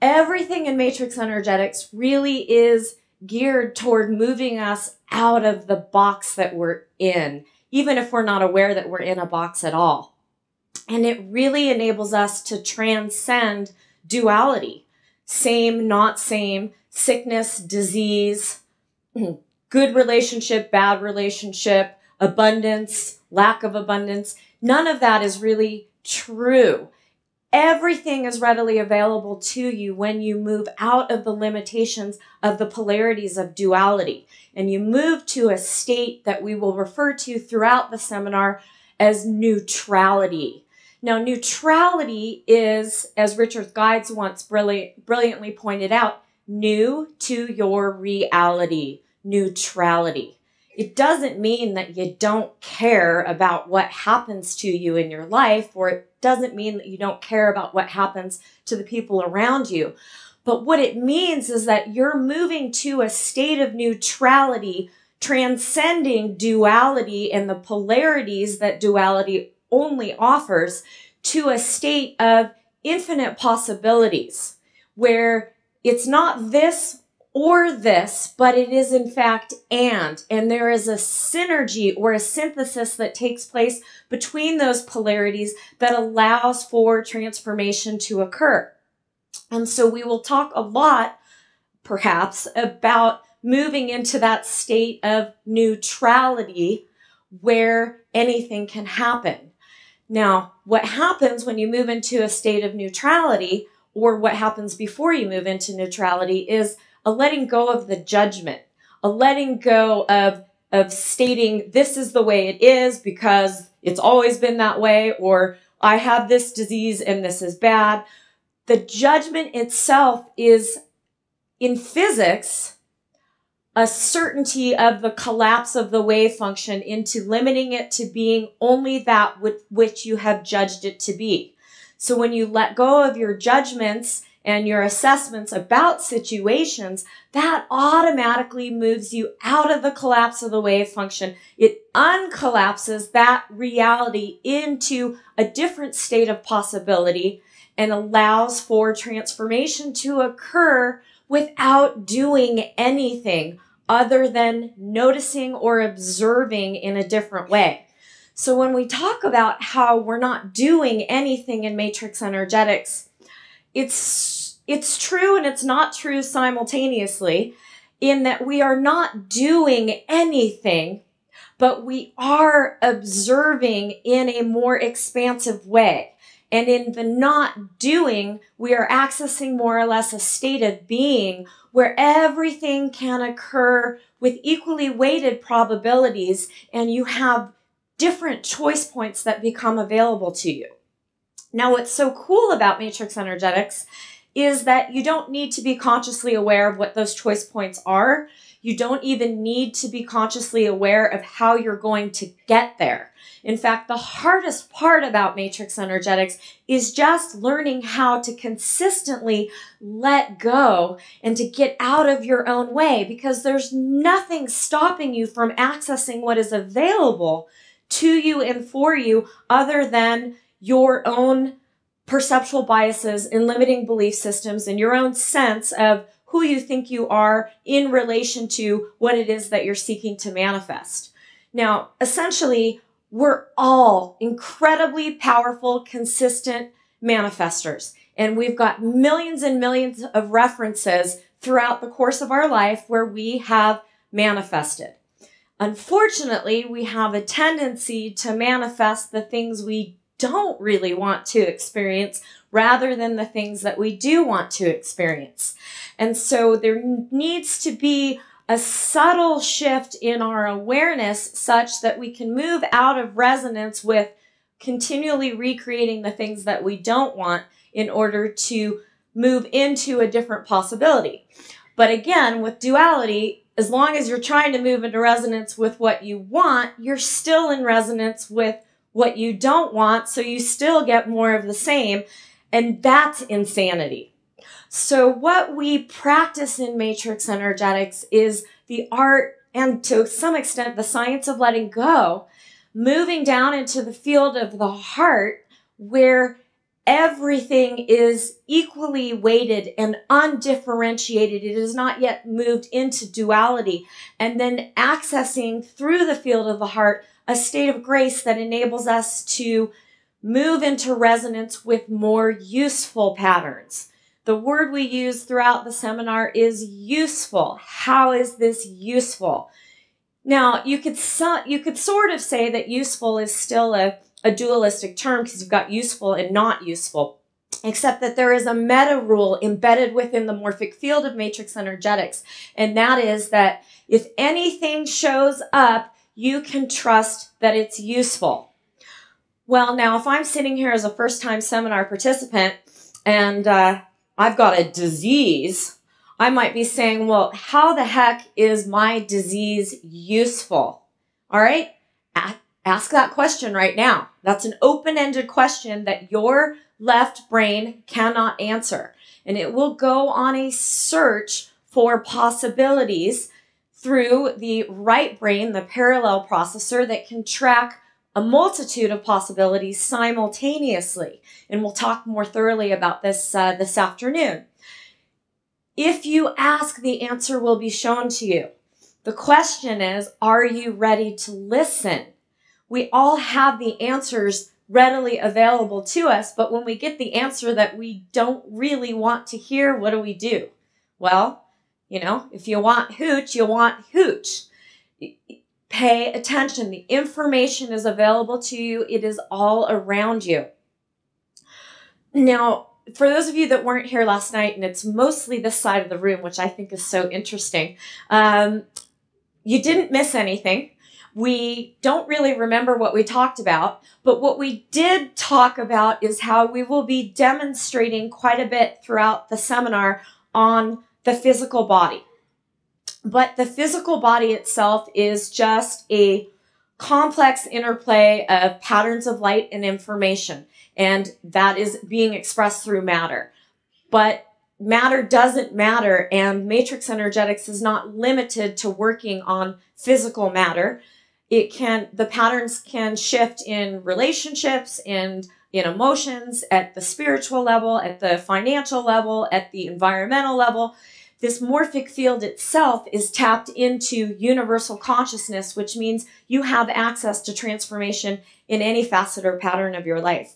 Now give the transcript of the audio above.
everything in matrix energetics really is geared toward moving us out of the box that we're in, even if we're not aware that we're in a box at all. And it really enables us to transcend duality same, not same, sickness, disease, good relationship, bad relationship, abundance, lack of abundance. None of that is really true. Everything is readily available to you when you move out of the limitations of the polarities of duality and you move to a state that we will refer to throughout the seminar as neutrality. Now, neutrality is, as Richard Guides once brilliantly pointed out, new to your reality. Neutrality it doesn't mean that you don't care about what happens to you in your life, or it doesn't mean that you don't care about what happens to the people around you. But what it means is that you're moving to a state of neutrality, transcending duality and the polarities that duality only offers to a state of infinite possibilities where it's not this or this, but it is in fact and. And there is a synergy or a synthesis that takes place between those polarities that allows for transformation to occur. And so we will talk a lot, perhaps, about moving into that state of neutrality where anything can happen. Now, what happens when you move into a state of neutrality, or what happens before you move into neutrality, is a letting go of the judgment, a letting go of, of stating this is the way it is because it's always been that way, or I have this disease and this is bad. The judgment itself is in physics a certainty of the collapse of the wave function into limiting it to being only that with which you have judged it to be. So when you let go of your judgments and your assessments about situations, that automatically moves you out of the collapse of the wave function. It uncollapses that reality into a different state of possibility and allows for transformation to occur without doing anything other than noticing or observing in a different way. So when we talk about how we're not doing anything in matrix energetics, it's it's true and it's not true simultaneously in that we are not doing anything, but we are observing in a more expansive way. And in the not doing, we are accessing more or less a state of being where everything can occur with equally weighted probabilities and you have different choice points that become available to you. Now, what's so cool about matrix energetics is that you don't need to be consciously aware of what those choice points are. You don't even need to be consciously aware of how you're going to get there. In fact, the hardest part about matrix energetics is just learning how to consistently let go and to get out of your own way because there's nothing stopping you from accessing what is available to you and for you other than your own perceptual biases and limiting belief systems and your own sense of who you think you are in relation to what it is that you're seeking to manifest. Now, essentially, we're all incredibly powerful, consistent manifestors. And we've got millions and millions of references throughout the course of our life where we have manifested. Unfortunately, we have a tendency to manifest the things we don't really want to experience rather than the things that we do want to experience. And so there needs to be a subtle shift in our awareness such that we can move out of resonance with continually recreating the things that we don't want in order to move into a different possibility. But again, with duality, as long as you're trying to move into resonance with what you want, you're still in resonance with what you don't want so you still get more of the same. And that's insanity. So what we practice in matrix energetics is the art and to some extent the science of letting go, moving down into the field of the heart where everything is equally weighted and undifferentiated. It is not yet moved into duality. And then accessing through the field of the heart a state of grace that enables us to move into resonance with more useful patterns. The word we use throughout the seminar is useful. How is this useful? Now, you could so, you could sort of say that useful is still a, a dualistic term because you've got useful and not useful, except that there is a meta rule embedded within the morphic field of matrix energetics, and that is that if anything shows up you can trust that it's useful. Well, now, if I'm sitting here as a first time seminar participant and uh, I've got a disease, I might be saying, well, how the heck is my disease useful? All right? Ask that question right now. That's an open ended question that your left brain cannot answer. And it will go on a search for possibilities through the right brain, the parallel processor that can track a multitude of possibilities simultaneously. And we'll talk more thoroughly about this uh, this afternoon. If you ask, the answer will be shown to you. The question is, are you ready to listen? We all have the answers readily available to us, but when we get the answer that we don't really want to hear, what do we do? Well, you know, if you want hooch, you want hooch. Pay attention. The information is available to you, it is all around you. Now, for those of you that weren't here last night, and it's mostly this side of the room, which I think is so interesting, um, you didn't miss anything. We don't really remember what we talked about, but what we did talk about is how we will be demonstrating quite a bit throughout the seminar on the physical body. But the physical body itself is just a complex interplay of patterns of light and information. And that is being expressed through matter. But matter doesn't matter and matrix energetics is not limited to working on physical matter. It can, the patterns can shift in relationships and in emotions at the spiritual level, at the financial level, at the environmental level this morphic field itself is tapped into universal consciousness, which means you have access to transformation in any facet or pattern of your life.